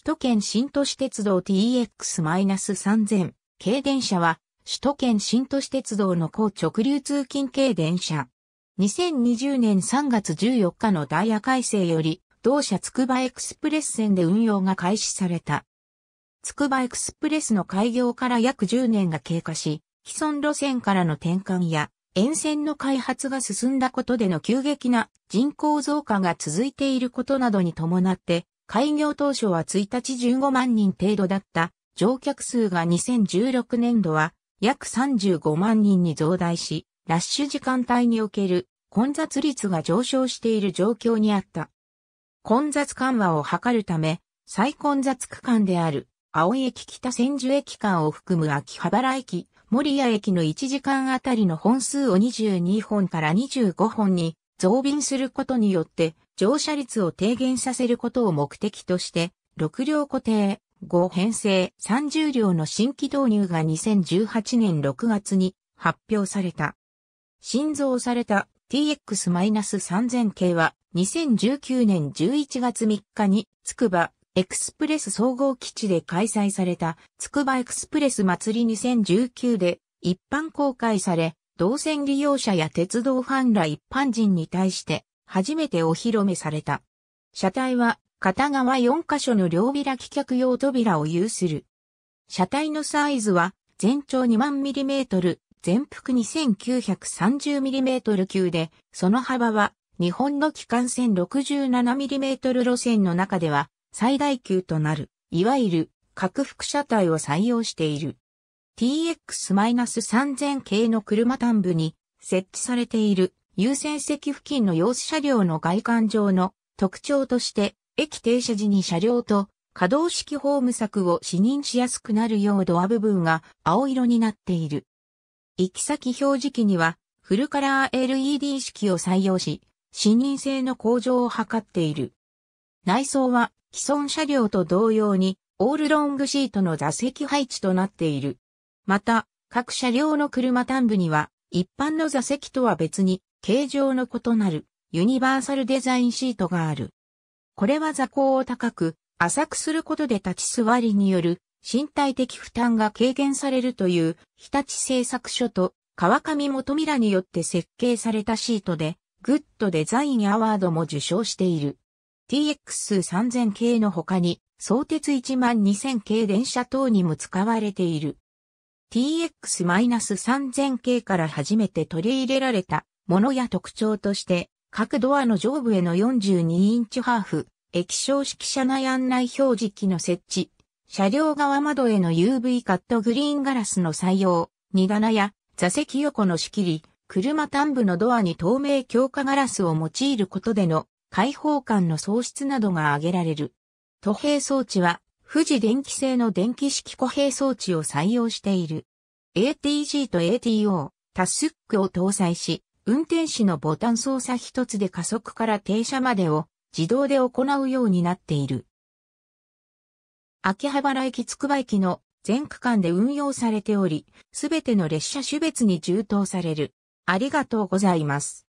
首都圏新都市鉄道 TX-3000 軽電車は、首都圏新都市鉄道の高直流通勤軽電車。2020年3月14日のダイヤ改正より、同社つくばエクスプレス線で運用が開始された。つくばエクスプレスの開業から約10年が経過し、既存路線からの転換や、沿線の開発が進んだことでの急激な人口増加が続いていることなどに伴って、開業当初は1日15万人程度だった乗客数が2016年度は約35万人に増大し、ラッシュ時間帯における混雑率が上昇している状況にあった。混雑緩和を図るため、最混雑区間である、青井駅北千住駅間を含む秋葉原駅、森谷駅の1時間あたりの本数を22本から25本に増便することによって乗車率を低減させることを目的として、6両固定、5編成30両の新規導入が2018年6月に発表された。新造された TX-3000 系は2019年11月3日に筑波エクスプレス総合基地で開催された筑波エクスプレス祭り2019で一般公開され動線利用者や鉄道ファンら一般人に対して初めてお披露目された。車体は片側4カ所の両開き客用扉を有する。車体のサイズは全長2万ミリメートル、全幅2 9 3 0ミリメートル級で、その幅は日本の機関線 67mm 路線の中では最大級となる、いわゆる拡幅車体を採用している。TX-3000 系の車端部に設置されている優先席付近の様子車両の外観上の特徴として駅停車時に車両と可動式ホーム柵を視認しやすくなるようドア部分が青色になっている。行き先表示器にはフルカラー LED 式を採用し、視認性の向上を図っている。内装は既存車両と同様にオールロングシートの座席配置となっている。また、各車両の車端部には、一般の座席とは別に、形状の異なる、ユニバーサルデザインシートがある。これは座高を高く、浅くすることで立ち座りによる、身体的負担が軽減されるという、日立製作所と、川上元ミラによって設計されたシートで、グッドデザインアワードも受賞している。TX3000 系の他に、相鉄12000系電車等にも使われている。TX-3000 系から初めて取り入れられたものや特徴として、各ドアの上部への42インチハーフ、液晶式車内案内表示器の設置、車両側窓への UV カットグリーンガラスの採用、荷棚や座席横の仕切り、車端部のドアに透明強化ガラスを用いることでの開放感の創出などが挙げられる。都平装置は富士電気製の電気式固閉装置を採用している。ATG と ATO、タスックを搭載し、運転士のボタン操作一つで加速から停車までを自動で行うようになっている。秋葉原駅つくば駅の全区間で運用されており、すべての列車種別に充当される。ありがとうございます。